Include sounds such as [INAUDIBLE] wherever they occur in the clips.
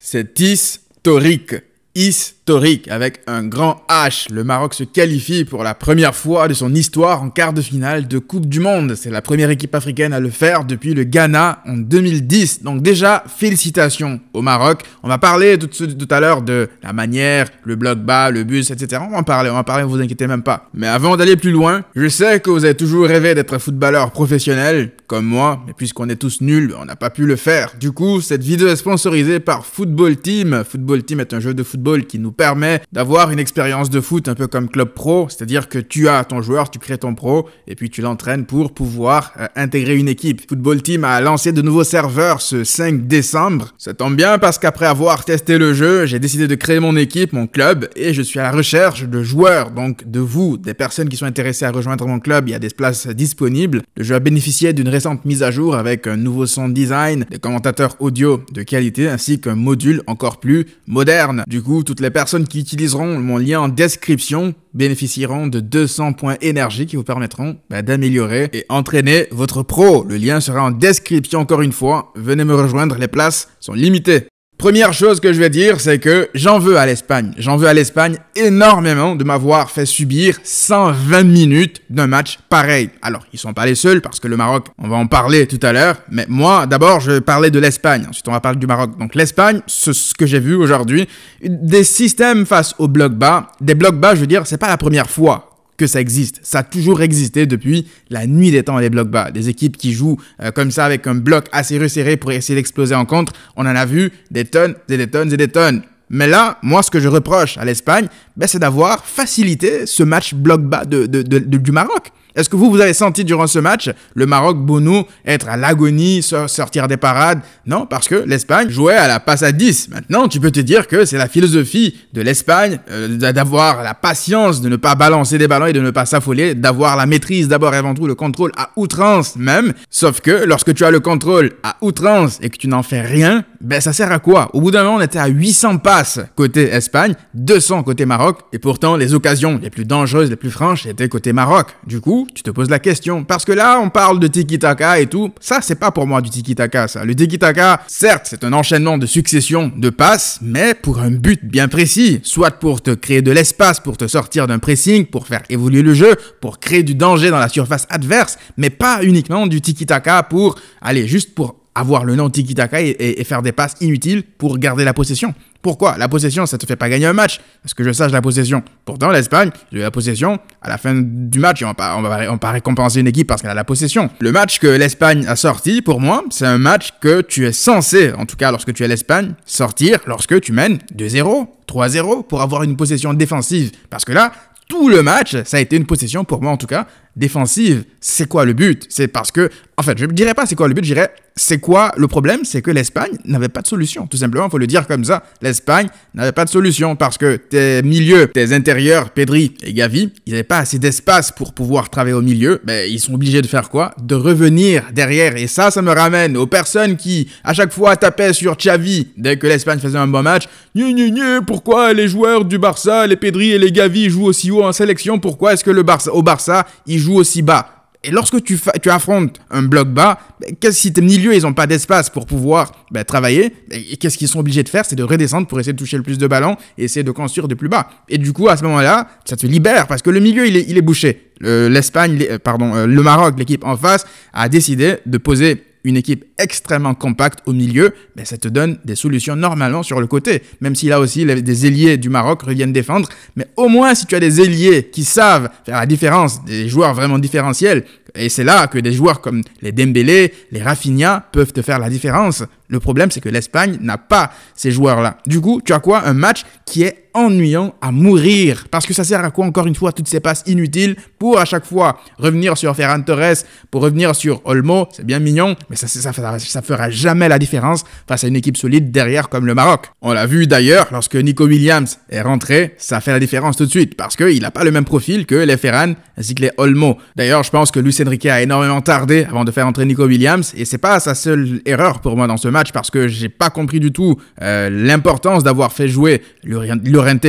C'est historique. Historique historique avec un grand H. Le Maroc se qualifie pour la première fois de son histoire en quart de finale de Coupe du Monde. C'est la première équipe africaine à le faire depuis le Ghana en 2010. Donc déjà, félicitations au Maroc. On va parler tout, tout à l'heure de la manière, le bloc bas, le bus, etc. On va en parler, on va en parler, vous inquiétez même pas. Mais avant d'aller plus loin, je sais que vous avez toujours rêvé d'être footballeur professionnel, comme moi, mais puisqu'on est tous nuls, on n'a pas pu le faire. Du coup, cette vidéo est sponsorisée par Football Team. Football Team est un jeu de football qui nous permet d'avoir une expérience de foot un peu comme club pro, c'est-à-dire que tu as ton joueur, tu crées ton pro et puis tu l'entraînes pour pouvoir euh, intégrer une équipe. Football Team a lancé de nouveaux serveurs ce 5 décembre. Ça tombe bien parce qu'après avoir testé le jeu, j'ai décidé de créer mon équipe, mon club et je suis à la recherche de joueurs, donc de vous, des personnes qui sont intéressées à rejoindre mon club, il y a des places disponibles. Le jeu a bénéficié d'une récente mise à jour avec un nouveau son design, des commentateurs audio de qualité ainsi qu'un module encore plus moderne. Du coup, toutes les personnes personnes qui utiliseront mon lien en description bénéficieront de 200 points énergie qui vous permettront bah, d'améliorer et entraîner votre pro. Le lien sera en description encore une fois. Venez me rejoindre, les places sont limitées. Première chose que je vais dire, c'est que j'en veux à l'Espagne. J'en veux à l'Espagne énormément de m'avoir fait subir 120 minutes d'un match pareil. Alors, ils sont pas les seuls parce que le Maroc, on va en parler tout à l'heure. Mais moi, d'abord, je parlais de l'Espagne. Ensuite, on va parler du Maroc. Donc, l'Espagne, ce que j'ai vu aujourd'hui, des systèmes face au bloc bas. Des blocs bas, je veux dire, c'est pas la première fois que ça existe. Ça a toujours existé depuis la nuit des temps des blocs bas. Des équipes qui jouent euh, comme ça avec un bloc assez resserré pour essayer d'exploser en contre. On en a vu des tonnes et des tonnes et des tonnes. Mais là, moi, ce que je reproche à l'Espagne, ben, c'est d'avoir facilité ce match bloc bas de, du Maroc. Est-ce que vous, vous avez senti durant ce match le Maroc, bono être à l'agonie, sortir des parades Non, parce que l'Espagne jouait à la passe à 10. Maintenant, tu peux te dire que c'est la philosophie de l'Espagne euh, d'avoir la patience, de ne pas balancer des ballons et de ne pas s'affoler, d'avoir la maîtrise d'abord et avant tout, le contrôle à outrance même. Sauf que lorsque tu as le contrôle à outrance et que tu n'en fais rien, ben ça sert à quoi Au bout d'un moment, on était à 800 passes côté Espagne, 200 côté Maroc et pourtant les occasions les plus dangereuses, les plus franches étaient côté Maroc. Du coup, tu te poses la question, parce que là on parle de tiki-taka et tout, ça c'est pas pour moi du tiki-taka ça. Le tiki-taka, certes c'est un enchaînement de succession de passes, mais pour un but bien précis, soit pour te créer de l'espace, pour te sortir d'un pressing, pour faire évoluer le jeu, pour créer du danger dans la surface adverse, mais pas uniquement du tiki-taka pour, aller juste pour avoir le nom Tiki Taka et, faire des passes inutiles pour garder la possession. Pourquoi La possession, ça te fait pas gagner un match. Parce que je sache la possession. Pourtant, l'Espagne, j'ai la possession. À la fin du match, on ne on va, pas récompenser une équipe parce qu'elle a la possession. Le match que l'Espagne a sorti, pour moi, c'est un match que tu es censé, en tout cas lorsque tu es l'Espagne, sortir lorsque tu mènes 2-0, 3-0 pour avoir une possession défensive. Parce que là, tout le match, ça a été une possession pour moi en tout cas défensive. C'est quoi le but C'est parce que, en fait, je ne dirais pas c'est quoi le but, je dirais c'est quoi le problème C'est que l'Espagne n'avait pas de solution. Tout simplement, il faut le dire comme ça. L'Espagne n'avait pas de solution parce que tes milieux, tes intérieurs, Pedri et Gavi, ils n'avaient pas assez d'espace pour pouvoir travailler au milieu. Mais ben, ils sont obligés de faire quoi De revenir derrière. Et ça, ça me ramène aux personnes qui, à chaque fois, tapaient sur Xavi dès que l'Espagne faisait un bon match. ni ni ni pourquoi les joueurs du Barça, les Pedri et les Gavi jouent aussi haut en sélection Pourquoi est-ce que le Barça, au Barça, ils jouent aussi bas et lorsque tu, tu affrontes un bloc bas, ben, si tes milieux ils n'ont pas d'espace pour pouvoir ben, travailler, Et qu'est-ce qu'ils sont obligés de faire C'est de redescendre pour essayer de toucher le plus de ballons et essayer de construire de plus bas. Et du coup, à ce moment-là, ça te libère parce que le milieu il est, il est bouché. L'Espagne, euh, pardon, euh, le Maroc, l'équipe en face, a décidé de poser une équipe extrêmement compacte au milieu, ben ça te donne des solutions normalement sur le côté. Même si là aussi, des ailiers du Maroc reviennent défendre, mais au moins si tu as des ailiers qui savent faire la différence, des joueurs vraiment différentiels, et c'est là que des joueurs comme les Dembélé, les Rafinha peuvent te faire la différence. Le problème, c'est que l'Espagne n'a pas ces joueurs-là. Du coup, tu as quoi Un match qui est ennuyant à mourir. Parce que ça sert à quoi encore une fois toutes ces passes inutiles pour à chaque fois revenir sur Ferran Torres, pour revenir sur Olmo, c'est bien mignon, mais ça, ça, ça, ça, fera jamais la différence face à une équipe solide derrière comme le Maroc. On l'a vu d'ailleurs lorsque Nico Williams est rentré, ça fait la différence tout de suite parce qu'il n'a pas le même profil que les Ferran ainsi que les Olmo. D'ailleurs, je pense que Luis Enrique a énormément tardé avant de faire entrer Nico Williams et c'est pas sa seule erreur pour moi dans ce match parce que j'ai pas compris du tout euh, l'importance d'avoir fait jouer le,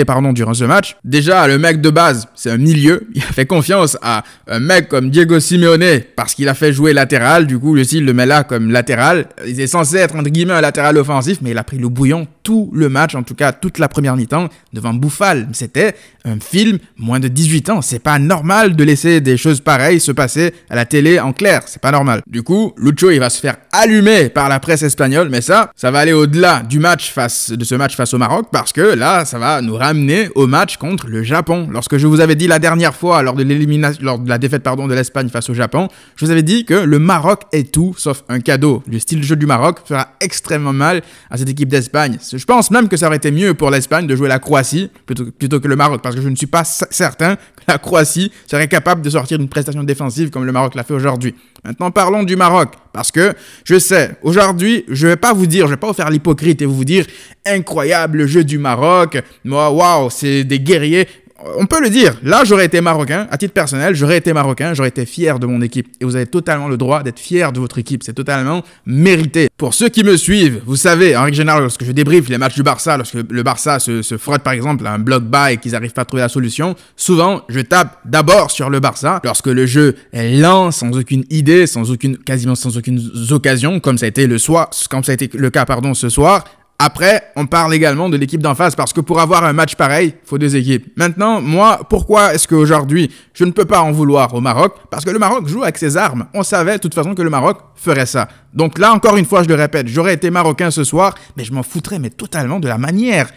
pardon, durant ce match. Déjà, le mec de base, c'est un milieu. Il a fait confiance à un mec comme Diego Simeone parce qu'il a fait jouer latéral. Du coup, le style le met là comme latéral. Il est censé être entre guillemets un latéral offensif, mais il a pris le bouillon tout le match, en tout cas toute la première mi-temps, devant Bouffal. C'était un film moins de 18 ans. C'est pas normal de laisser des choses pareilles se passer à la télé en clair. C'est pas normal. Du coup, Lucho, il va se faire allumer par la presse espagnole, mais ça, ça va aller au-delà du match face, de ce match face au Maroc parce que là, ça va nous ramener au match contre le Japon. Lorsque je vous avais dit la dernière fois, lors de, lors de la défaite pardon, de l'Espagne face au Japon, je vous avais dit que le Maroc est tout sauf un cadeau. Le style de jeu du Maroc fera extrêmement mal à cette équipe d'Espagne. Je pense même que ça aurait été mieux pour l'Espagne de jouer la Croatie plutôt, plutôt que le Maroc, parce que je ne suis pas certain que la Croatie serait capable de sortir d'une prestation défensive comme le Maroc l'a fait aujourd'hui. Maintenant, parlons du Maroc. Parce que je sais, aujourd'hui, je ne vais pas vous dire, je ne vais pas vous faire l'hypocrite et vous dire incroyable le jeu du Maroc. Moi, waouh, c'est des guerriers on peut le dire, là j'aurais été marocain, à titre personnel, j'aurais été marocain, j'aurais été fier de mon équipe. Et vous avez totalement le droit d'être fier de votre équipe, c'est totalement mérité. Pour ceux qui me suivent, vous savez, en règle générale, lorsque je débriefe les matchs du Barça, lorsque le Barça se, frotte par exemple à un bloc bas et qu'ils n'arrivent pas à trouver la solution, souvent je tape d'abord sur le Barça, lorsque le jeu est lent, sans aucune idée, sans aucune, quasiment sans aucune occasion, comme ça a été le soir, comme ça a été le cas pardon ce soir, après, on parle également de l'équipe d'en face parce que pour avoir un match pareil, faut deux équipes. Maintenant, moi, pourquoi est-ce qu'aujourd'hui, je ne peux pas en vouloir au Maroc Parce que le Maroc joue avec ses armes. On savait de toute façon que le Maroc ferait ça. Donc là, encore une fois, je le répète, j'aurais été marocain ce soir, mais je m'en foutrais mais totalement de la manière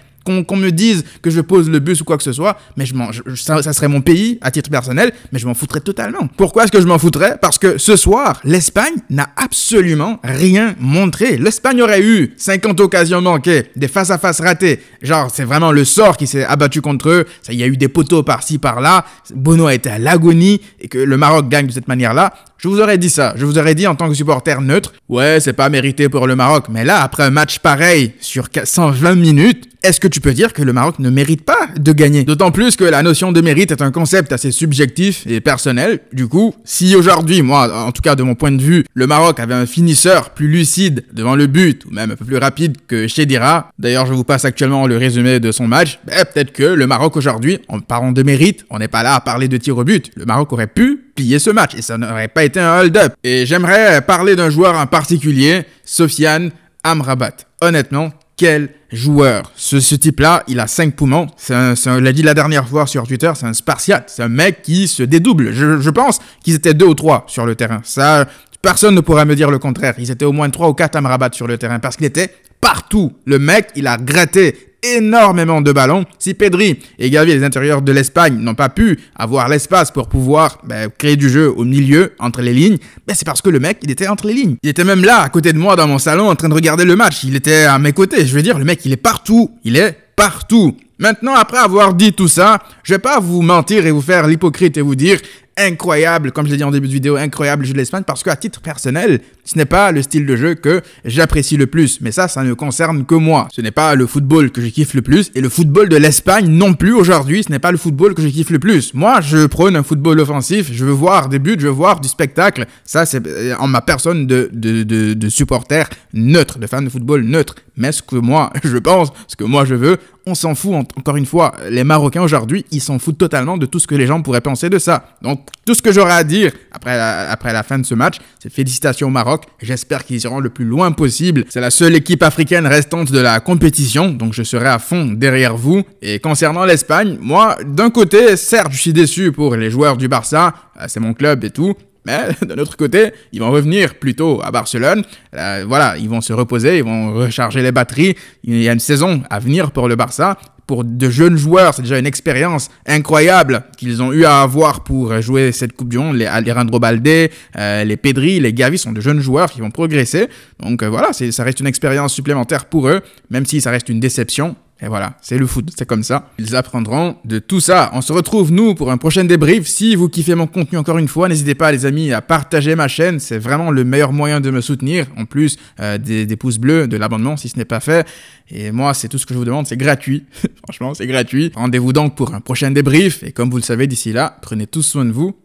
qu'on me dise que je pose le bus ou quoi que ce soit, mais je, ça, serait mon pays à titre personnel, mais je m'en foutrais totalement. Pourquoi est-ce que je m'en foutrais Parce que ce soir, l'Espagne n'a absolument rien montré. L'Espagne aurait eu 50 occasions manquées, des face-à-face ratées, Genre, c'est vraiment le sort qui s'est abattu contre eux. Il y a eu des poteaux par-ci, par-là. Bono a été à l'agonie et que le Maroc gagne de cette manière-là. Je vous aurais dit ça. Je vous aurais dit en tant que supporter neutre, ouais, c'est pas mérité pour le Maroc. Mais là, après un match pareil sur 120 minutes, est-ce que tu peux dire que le Maroc ne mérite pas de gagner D'autant plus que la notion de mérite est un concept assez subjectif et personnel. Du coup, si aujourd'hui, moi, en tout cas de mon point de vue, le Maroc avait un finisseur plus lucide devant le but, ou même un peu plus rapide que Chedira, d'ailleurs je vous passe actuellement le résumé de son match, ben peut-être que le Maroc aujourd'hui, en parlant de mérite, on n'est pas là à parler de tir au but. Le Maroc aurait pu plier ce match et ça n'aurait pas été un hold-up. Et j'aimerais euh, parler d'un joueur en particulier, Sofiane Amrabat. Honnêtement, quel joueur. Ce, type-là, il a cinq poumons. Un, on l'a dit la dernière fois sur Twitter, c'est un spartiate. C'est un mec qui se dédouble. Je, pense qu'ils étaient deux ou trois sur le terrain. Ça, personne ne pourrait me dire le contraire. Ils étaient au moins trois ou quatre Amrabat sur le terrain parce qu'il était partout. Le mec, il a gratté énormément de ballons. Si Pedri et Gavi, les intérieurs de l'Espagne, n'ont pas pu avoir l'espace pour pouvoir bah, créer du jeu au milieu, entre les lignes, bah, c'est parce que le mec, il était entre les lignes. Il était même là, à côté de moi, dans mon salon, en train de regarder le match. Il était à mes côtés. Je veux dire, le mec, il est partout. Il est partout. Maintenant, après avoir dit tout ça, je vais pas vous mentir et vous faire l'hypocrite et vous dire incroyable, comme je l'ai dit en début de vidéo, incroyable le jeu de l'Espagne, parce qu'à titre personnel, ce n'est pas le style de jeu que j'apprécie le plus. Mais ça, ça ne concerne que moi. Ce n'est pas le football que je kiffe le plus, et le football de l'Espagne non plus aujourd'hui, ce n'est pas le football que je kiffe le plus. Moi, je prône un football offensif, je veux voir des buts, je veux voir du spectacle. Ça, c'est euh, en ma personne de, de, de, de supporter neutre, de fan de football neutre. Mais ce que moi, [LAUGHS] je pense, ce que moi je veux, on s'en fout, encore une fois, les Marocains aujourd'hui, ils s'en foutent totalement de tout ce que les gens pourraient penser de ça. Donc, tout ce que j'aurai à dire après après la fin de ce match, c'est félicitations au Maroc, j'espère qu'ils iront le plus loin possible. C'est la seule équipe africaine restante de la compétition, donc je serai à fond derrière vous. Et concernant l'Espagne, moi, d'un côté, certes, je suis déçu pour les joueurs du Barça, euh, c'est mon club et tout, [LAUGHS] d'un autre côté, ils vont revenir plutôt à Barcelone. Euh, voilà, ils vont se reposer, ils vont recharger les batteries. Il y a une saison à venir pour le Barça. Pour de jeunes joueurs, c'est déjà une expérience incroyable qu'ils ont eu à avoir pour jouer cette Coupe du Monde. Les Alejandro Balde, euh, les Pedri, les Gavi sont de jeunes joueurs qui vont progresser. Donc euh, voilà, ça reste une expérience supplémentaire pour eux, même si ça reste une déception et voilà, c'est le foot, c'est comme ça. Ils apprendront de tout ça. On se retrouve, nous, pour un prochain débrief. Si vous kiffez mon contenu encore une fois, n'hésitez pas, les amis, à partager ma chaîne. C'est vraiment le meilleur moyen de me soutenir. En plus euh, des, des, pouces bleus, de l'abonnement, si ce n'est pas fait. Et moi, c'est tout ce que je vous demande. C'est gratuit. [LAUGHS] Franchement, c'est gratuit. Rendez-vous donc pour un prochain débrief. Et comme vous le savez, d'ici là, prenez tous soin de vous.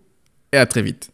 Et à très vite.